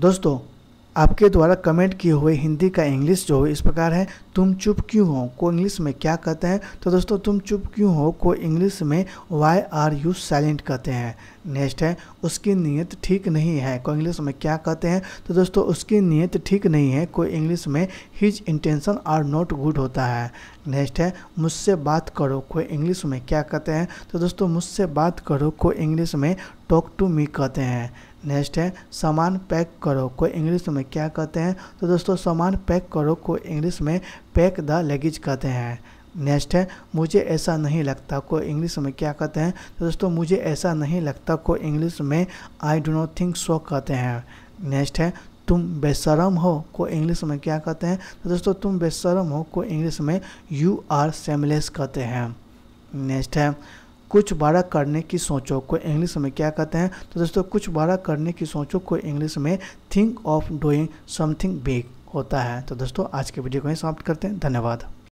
दोस्तों आपके द्वारा कमेंट किए हुए हिंदी का इंग्लिश जो इस प्रकार है तुम चुप क्यों हो को इंग्लिश में क्या कहते हैं तो दोस्तों तुम चुप क्यों हो को इंग्लिश में वाई आर यू साइलेंट कहते हैं नेक्स्ट है उसकी नीयत ठीक नहीं है को इंग्लिश में क्या कहते हैं तो दोस्तों उसकी नीयत ठीक नहीं है को इंग्लिश में his intention are not good होता है नेक्स्ट है मुझसे बात करो को इंग्लिश में क्या कहते हैं तो दोस्तों मुझसे बात करो को इंग्लिश में टॉक टू मी कहते हैं नेक्स्ट है सामान पैक करो को इंग्लिश में क्या कहते हैं तो दोस्तों सामान पैक करो को इंग्लिश में पैक द लगेज कहते हैं नेक्स्ट है मुझे ऐसा नहीं लगता को इंग्लिश में क्या कहते हैं तो दोस्तों मुझे ऐसा नहीं लगता को इंग्लिश में I do not think so कहते हैं नेक्स्ट है तुम बेशरम हो को इंग्लिश में क्या कहते हैं तो दोस्तों तुम बेशरम हो को इंग्लिश में यू आर सेमलेस कहते हैं नेक्स्ट है कुछ बड़ा करने की सोचो को इंग्लिश में क्या कहते हैं तो दोस्तों कुछ बड़ा करने की सोचो को इंग्लिश में think of doing something big होता है तो दोस्तों आज के वीडियो को ही समाप्त करते हैं धन्यवाद